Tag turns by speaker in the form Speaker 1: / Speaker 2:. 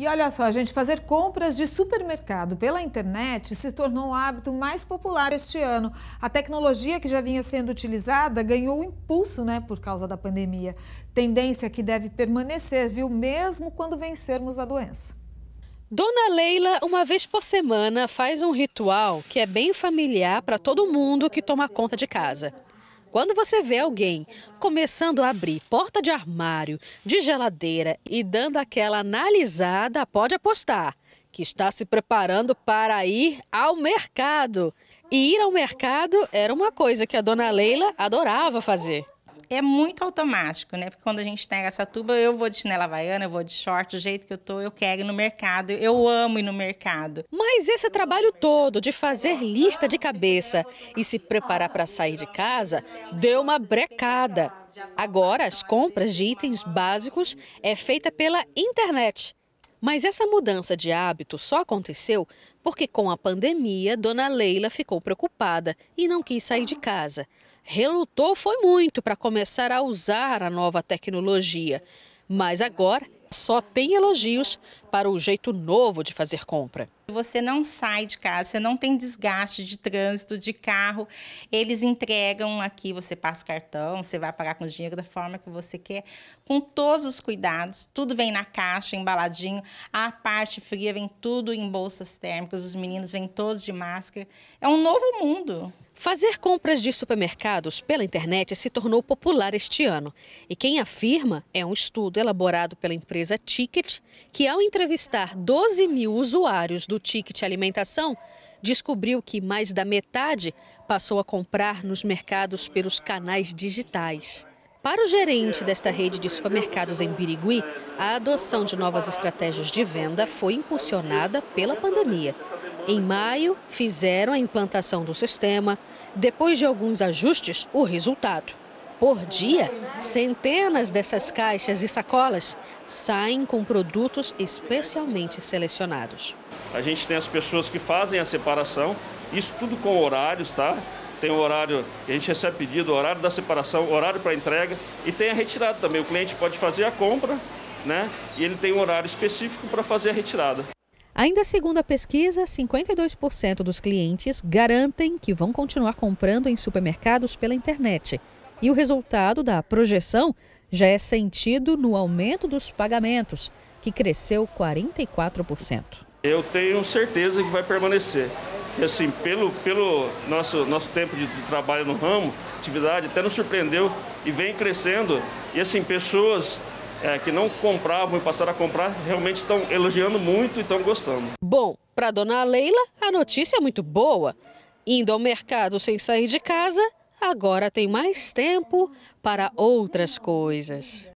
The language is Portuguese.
Speaker 1: E olha só, gente, fazer compras de supermercado pela internet se tornou um hábito mais popular este ano. A tecnologia que já vinha sendo utilizada ganhou impulso, né, por causa da pandemia. Tendência que deve permanecer, viu, mesmo quando vencermos a doença.
Speaker 2: Dona Leila, uma vez por semana, faz um ritual que é bem familiar para todo mundo que toma conta de casa. Quando você vê alguém começando a abrir porta de armário, de geladeira e dando aquela analisada, pode apostar que está se preparando para ir ao mercado.
Speaker 1: E ir ao mercado era uma coisa que a dona Leila adorava fazer é muito automático, né? Porque quando a gente pega essa tuba, eu vou de chinela havaiana, eu vou de short, do jeito que eu tô, eu quero ir no mercado, eu amo ir no mercado.
Speaker 2: Mas esse é trabalho todo de fazer lista de cabeça e se preparar para sair de casa deu uma brecada. Agora, as compras de itens básicos é feita pela internet. Mas essa mudança de hábito só aconteceu porque, com a pandemia, dona Leila ficou preocupada e não quis sair de casa. Relutou foi muito para começar a usar a nova tecnologia. Mas agora só tem elogios para o jeito novo de fazer compra.
Speaker 1: Você não sai de casa, você não tem desgaste de trânsito, de carro. Eles entregam aqui, você passa cartão, você vai pagar com dinheiro da forma que você quer, com todos os cuidados. Tudo vem na caixa, embaladinho. A parte fria vem tudo em bolsas térmicas, os meninos vêm todos de máscara. É um
Speaker 2: novo mundo. Fazer compras de supermercados pela internet se tornou popular este ano. E quem afirma é um estudo elaborado pela empresa Ticket, que, ao entrevistar 12 mil usuários do Ticket Alimentação, descobriu que mais da metade passou a comprar nos mercados pelos canais digitais. Para o gerente desta rede de supermercados em Birigui, a adoção de novas estratégias de venda foi impulsionada pela pandemia em maio, fizeram a implantação do sistema. Depois de alguns ajustes, o resultado. Por dia, centenas dessas caixas e sacolas saem com produtos especialmente selecionados.
Speaker 3: A gente tem as pessoas que fazem a separação, isso tudo com horários, tá? Tem o horário, a gente recebe pedido, horário da separação, horário para entrega e tem a retirada também. O cliente pode fazer a compra, né? E ele tem um horário específico para fazer a retirada.
Speaker 2: Ainda segundo a pesquisa, 52% dos clientes garantem que vão continuar comprando em supermercados pela internet. E o resultado da projeção já é sentido no aumento dos pagamentos, que cresceu 44%.
Speaker 3: Eu tenho certeza que vai permanecer. E assim, pelo, pelo nosso, nosso tempo de, de trabalho no ramo, atividade, até nos surpreendeu e vem crescendo. E assim, pessoas é, que não compravam e passaram a comprar realmente estão elogiando muito e estão gostando.
Speaker 2: Bom, para dona Leila, a notícia é muito boa. Indo ao mercado sem sair de casa, agora tem mais tempo para outras coisas.